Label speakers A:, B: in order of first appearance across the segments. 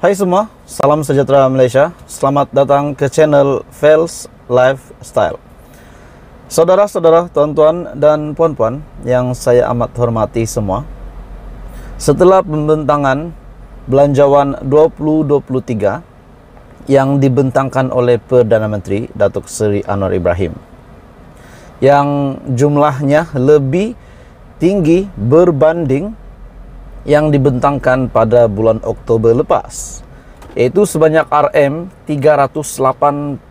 A: Hai semua, salam sejahtera Malaysia. Selamat datang ke channel Fels Lifestyle. Saudara-saudara, tuan-tuan dan puan-puan yang saya amat hormati semua. Setelah pembentangan belanjawan 2023 yang dibentangkan oleh Perdana Menteri Datuk Seri Anwar Ibrahim yang jumlahnya lebih tinggi berbanding yang dibentangkan pada bulan Oktober lepas yaitu sebanyak RM 3881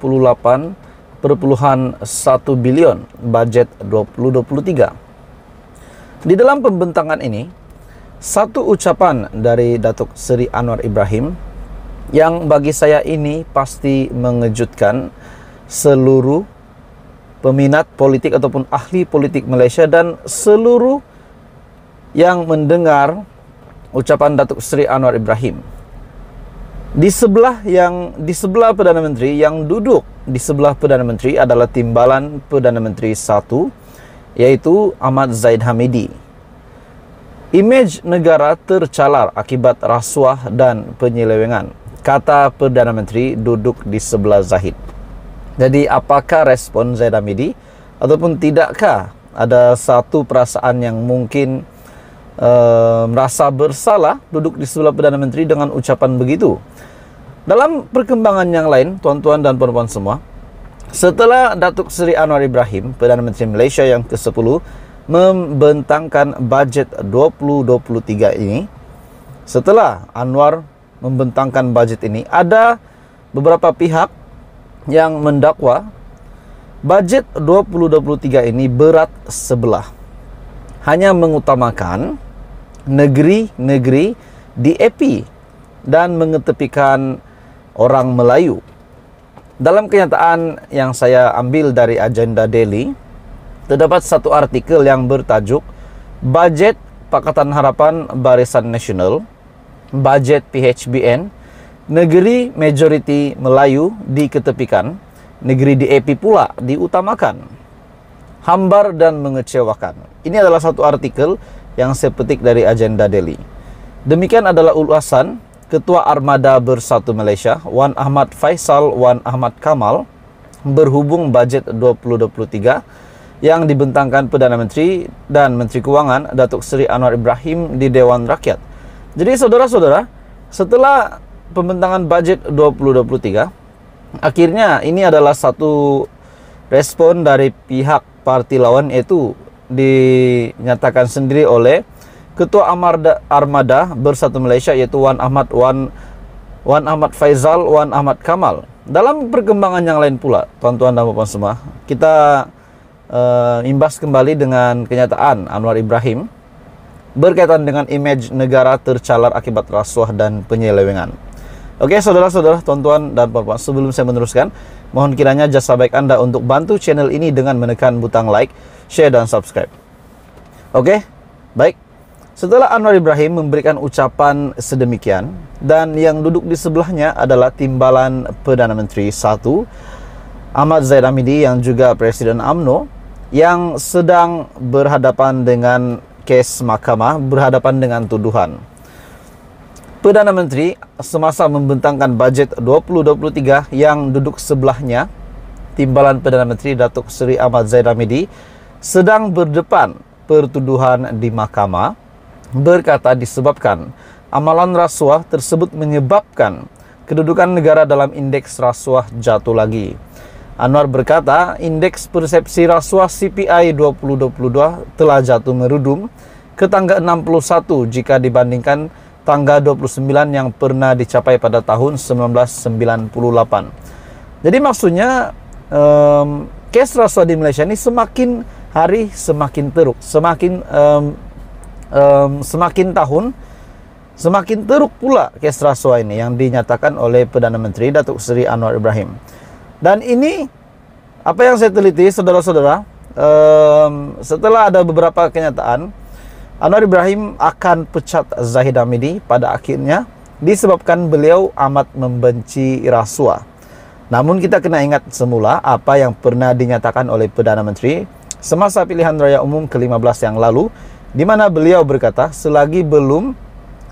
A: bilion budget 2023. Di dalam pembentangan ini, satu ucapan dari Datuk Seri Anwar Ibrahim yang bagi saya ini pasti mengejutkan seluruh peminat politik ataupun ahli politik Malaysia dan seluruh yang mendengar ucapan Datuk Seri Anwar Ibrahim. Di sebelah yang di sebelah Perdana Menteri yang duduk di sebelah Perdana Menteri adalah timbalan Perdana Menteri satu, yaitu Ahmad Zaid Hamidi. Image negara tercalar akibat rasuah dan penyelewengan, kata Perdana Menteri duduk di sebelah Zahid. Jadi apakah respon Zaid Hamidi ataupun tidakkah ada satu perasaan yang mungkin Eh, merasa bersalah duduk di sebelah Perdana Menteri dengan ucapan begitu. Dalam perkembangan yang lain, tuan-tuan dan puan-puan semua, setelah Datuk Seri Anwar Ibrahim, Perdana Menteri Malaysia yang ke-10, membentangkan bajet 2023 ini, setelah Anwar membentangkan bajet ini, ada beberapa pihak yang mendakwa bajet 2023 ini berat sebelah. Hanya mengutamakan negeri-negeri di EPI dan mengetepikan orang Melayu. Dalam kenyataan yang saya ambil dari agenda Daily, terdapat satu artikel yang bertajuk Budget Pakatan Harapan Barisan Nasional, Budget PHBN, Negeri Majority Melayu diketepikan, negeri di EPI pula diutamakan. Hambar dan mengecewakan. Ini adalah satu artikel yang saya petik dari agenda Delhi. Demikian adalah ulasan Ketua Armada Bersatu Malaysia, Wan Ahmad Faisal Wan Ahmad Kamal, berhubung bajet 2023 yang dibentangkan Perdana Menteri dan Menteri Keuangan Datuk Seri Anwar Ibrahim di Dewan Rakyat. Jadi saudara-saudara, setelah pembentangan bajet 2023, akhirnya ini adalah satu respon dari pihak parti lawan yaitu dinyatakan sendiri oleh Ketua Amarda, Armada Bersatu Malaysia yaitu Wan Ahmad Wan Wan Ahmad Faizal, Wan Ahmad Kamal. Dalam perkembangan yang lain pula, tuan-tuan dan puan semua, kita uh, imbas kembali dengan kenyataan Anwar Ibrahim berkaitan dengan image negara tercalar akibat rasuah dan penyelewengan. Oke, saudara-saudara, tuan-tuan dan bapak, sebelum saya meneruskan, mohon kiranya jasa baik Anda untuk bantu channel ini dengan menekan butang like, share, dan subscribe. Oke, baik. Setelah Anwar Ibrahim memberikan ucapan sedemikian, dan yang duduk di sebelahnya adalah timbalan Perdana Menteri 1, Ahmad Zaid Amidi yang juga Presiden AMNO, yang sedang berhadapan dengan kes mahkamah, berhadapan dengan tuduhan. Perdana Menteri semasa membentangkan bajet 2023 yang duduk sebelahnya, Timbalan Perdana Menteri Datuk Seri Ahmad Zaid Hamidi sedang berdepan pertuduhan di mahkamah berkata disebabkan amalan rasuah tersebut menyebabkan kedudukan negara dalam indeks rasuah jatuh lagi. Anwar berkata, indeks persepsi rasuah CPI 2022 telah jatuh merudum ke tangga 61 jika dibandingkan tanggal 29 yang pernah dicapai pada tahun 1998. Jadi maksudnya um, case rasuah di Malaysia ini semakin hari semakin teruk, semakin um, um, semakin tahun semakin teruk pula kes rasuah ini yang dinyatakan oleh Perdana Menteri Datuk Seri Anwar Ibrahim. Dan ini apa yang saya teliti saudara-saudara, um, setelah ada beberapa kenyataan Anwar Ibrahim akan pecat Zahid Hamidi pada akhirnya disebabkan beliau amat membenci rasuah. Namun kita kena ingat semula apa yang pernah dinyatakan oleh Perdana Menteri semasa pilihan raya umum ke-15 yang lalu di mana beliau berkata selagi belum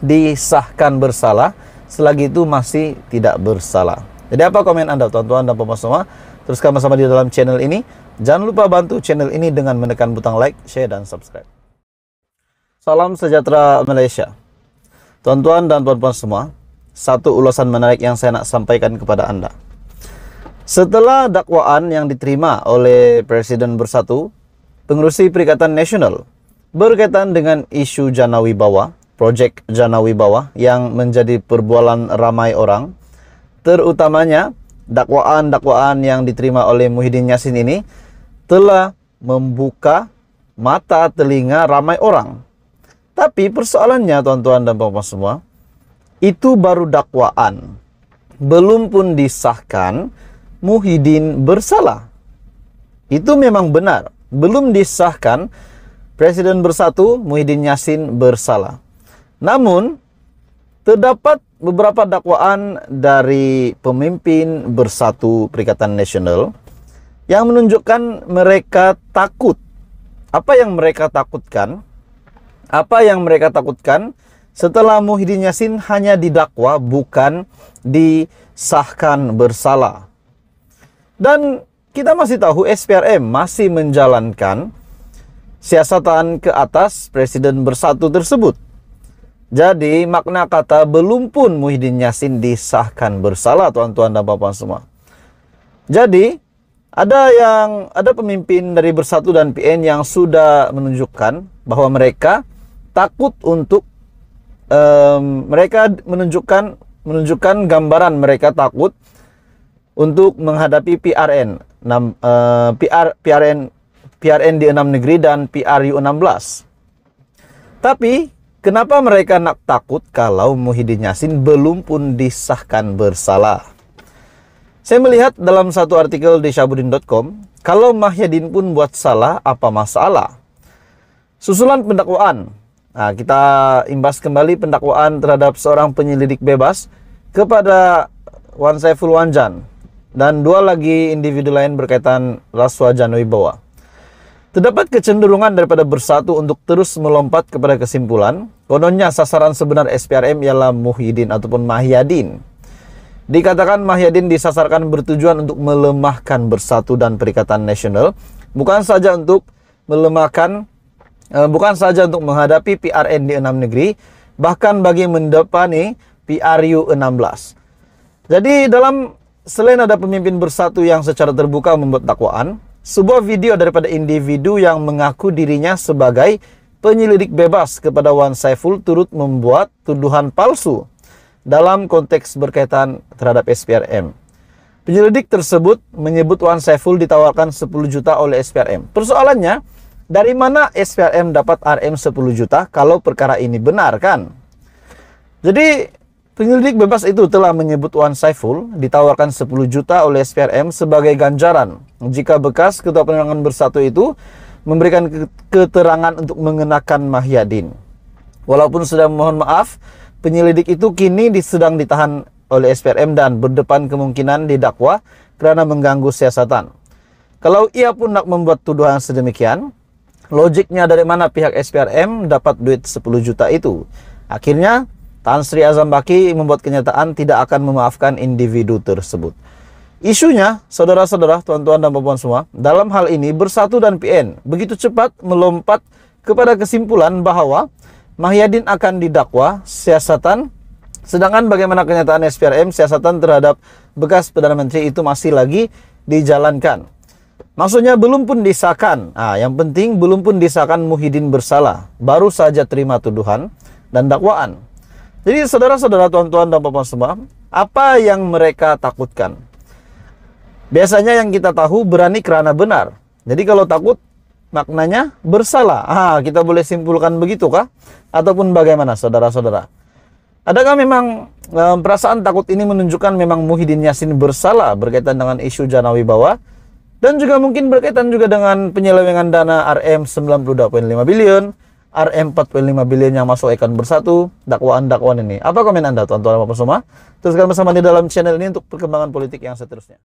A: disahkan bersalah, selagi itu masih tidak bersalah. Jadi apa komen Anda tuan-tuan dan pemirsa semua? Teruskan bersama di dalam channel ini. Jangan lupa bantu channel ini dengan menekan butang like, share, dan subscribe. Salam sejahtera Malaysia. Tuan-tuan dan puan-puan semua, satu ulasan menarik yang saya nak sampaikan kepada Anda. Setelah dakwaan yang diterima oleh Presiden Bersatu, pengurusi Perikatan Nasional berkaitan dengan isu Janawi Bawah, projek Janawi Bawah yang menjadi perbualan ramai orang, terutamanya dakwaan-dakwaan yang diterima oleh Muhyiddin Yassin ini telah membuka mata telinga ramai orang tapi persoalannya tuan-tuan dan bapak semua, itu baru dakwaan. Belum pun disahkan, Muhyiddin bersalah. Itu memang benar. Belum disahkan, Presiden bersatu, Muhyiddin Yassin bersalah. Namun, terdapat beberapa dakwaan dari pemimpin bersatu Perikatan Nasional yang menunjukkan mereka takut. Apa yang mereka takutkan? Apa yang mereka takutkan? Setelah Muhyiddin Yassin hanya didakwa bukan disahkan bersalah. Dan kita masih tahu SPRM masih menjalankan siasatan ke atas Presiden Bersatu tersebut. Jadi makna kata belum pun Muhyiddin Yassin disahkan bersalah tuan-tuan dan bapak semua. Jadi ada yang ada pemimpin dari Bersatu dan PN yang sudah menunjukkan bahwa mereka takut untuk um, mereka menunjukkan menunjukkan gambaran mereka takut untuk menghadapi PRN 6 uh, eh, PR PRN PRN di enam negeri dan PRU 16. Tapi kenapa mereka nak takut kalau Muhyiddin Yassin belum pun disahkan bersalah? Saya melihat dalam satu artikel di syabudin.com, kalau Mahyadin pun buat salah, apa masalah? Susulan pendakwaan Nah, kita imbas kembali pendakwaan terhadap seorang penyelidik bebas kepada Wan Saiful Wanjan dan dua lagi individu lain berkaitan Raswa Bawa. Terdapat kecenderungan daripada bersatu untuk terus melompat kepada kesimpulan, kononnya sasaran sebenar SPRM ialah Muhyiddin ataupun Mahyadin. Dikatakan Mahyadin disasarkan bertujuan untuk melemahkan bersatu dan perikatan nasional, bukan saja untuk melemahkan Eh, bukan saja untuk menghadapi PRN di enam negeri, bahkan bagi mendepani PRU 16. Jadi dalam selain ada pemimpin bersatu yang secara terbuka membuat dakwaan, sebuah video daripada individu yang mengaku dirinya sebagai penyelidik bebas kepada Wan Saiful turut membuat tuduhan palsu dalam konteks berkaitan terhadap SPRM. Penyelidik tersebut menyebut Wan Saiful ditawarkan 10 juta oleh SPRM. Persoalannya, dari mana SPRM dapat RM 10 juta kalau perkara ini benar kan? Jadi penyelidik bebas itu telah menyebut Wan Saiful ditawarkan 10 juta oleh SPRM sebagai ganjaran jika bekas ketua penerangan bersatu itu memberikan keterangan untuk mengenakan Mahyadin. Walaupun sudah mohon maaf, penyelidik itu kini sedang ditahan oleh SPRM dan berdepan kemungkinan didakwa karena mengganggu siasatan. Kalau ia pun nak membuat tuduhan sedemikian, logiknya dari mana pihak SPRM dapat duit 10 juta itu. Akhirnya, Tan Sri Azam Baki membuat kenyataan tidak akan memaafkan individu tersebut. Isunya, saudara-saudara, tuan-tuan dan puan semua, dalam hal ini Bersatu dan PN begitu cepat melompat kepada kesimpulan bahwa Mahyadin akan didakwa siasatan Sedangkan bagaimana kenyataan SPRM siasatan terhadap bekas Perdana Menteri itu masih lagi dijalankan. Maksudnya belum pun disahkan. Ah, yang penting belum pun disahkan Muhyiddin bersalah. Baru saja terima tuduhan dan dakwaan. Jadi saudara-saudara tuan-tuan dan bapak semua, apa yang mereka takutkan? Biasanya yang kita tahu berani kerana benar. Jadi kalau takut maknanya bersalah. Ah, kita boleh simpulkan begitu kah? Ataupun bagaimana saudara-saudara? Adakah memang eh, perasaan takut ini menunjukkan memang Muhyiddin yassin bersalah berkaitan dengan isu Janawi bawah? Dan juga mungkin berkaitan juga dengan penyelewengan dana RM 92.5 miliar, RM 4.5 miliar yang masuk ikan bersatu, dakwaan-dakwaan ini. Apa komen Anda, tuan-tuan dan semua? Teruskan bersama di dalam channel ini untuk perkembangan politik yang seterusnya.